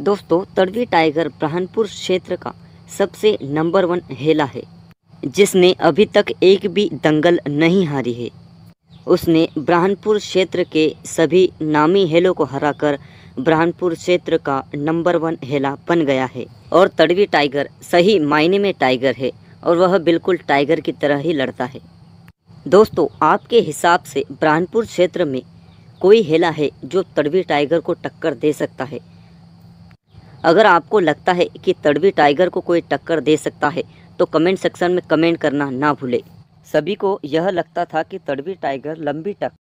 दोस्तों तड़वी टाइगर ब्रहनपुर क्षेत्र का सबसे नंबर वन हेला है जिसने अभी तक एक भी दंगल नहीं हारी है उसने ब्रहनपुर क्षेत्र के सभी नामी हेलों को हराकर ब्रहनपुर क्षेत्र का नंबर वन हेला बन गया है और तड़वी टाइगर सही मायने में टाइगर है और वह बिल्कुल टाइगर की तरह ही लड़ता है दोस्तों आपके हिसाब से ब्रहनपुर क्षेत्र में कोई हेला है जो तड़वी टाइगर को टक्कर दे सकता है अगर आपको लगता है कि तड़वी टाइगर को कोई टक्कर दे सकता है तो कमेंट सेक्शन में कमेंट करना ना भूले सभी को यह लगता था कि तड़वी टाइगर लंबी टक्कर